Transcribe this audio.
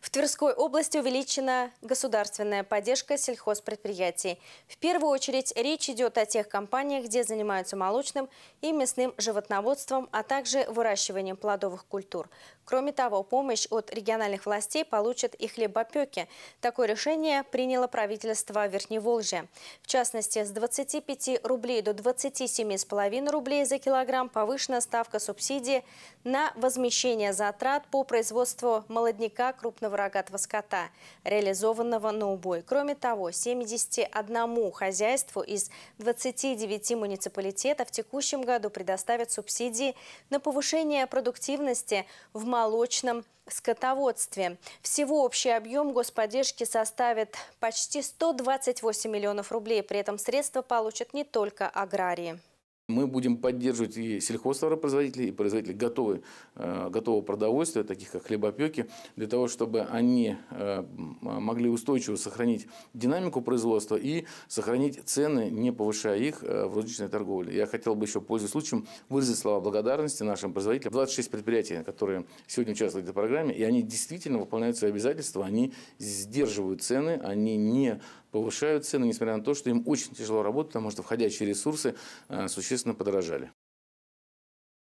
В Тверской области увеличена государственная поддержка сельхозпредприятий. В первую очередь речь идет о тех компаниях, где занимаются молочным и мясным животноводством, а также выращиванием плодовых культур. Кроме того, помощь от региональных властей получат и хлебопеки. Такое решение приняло правительство Верхневолжья. В частности, с 25 рублей до 27,5 рублей за килограмм повышена ставка субсидии на возмещение затрат по производству молодняка крупного крупного рогатого скота, реализованного на убой. Кроме того, 71 хозяйству из 29 муниципалитетов в текущем году предоставят субсидии на повышение продуктивности в молочном скотоводстве. Всего общий объем господдержки составит почти 128 миллионов рублей. При этом средства получат не только аграрии. Мы будем поддерживать и сельхозтоваропроизводителей, и производителей готовой, э, готового продовольствия, таких как хлебопеки, для того, чтобы они э, могли устойчиво сохранить динамику производства и сохранить цены, не повышая их э, в розничной торговле. Я хотел бы еще, пользуясь случаем, выразить слова благодарности нашим производителям. 26 предприятий, которые сегодня участвуют в этой программе, и они действительно выполняют свои обязательства, они сдерживают цены, они не повышают цены, несмотря на то, что им очень тяжело работать, потому что входящие ресурсы э, существенно подорожали.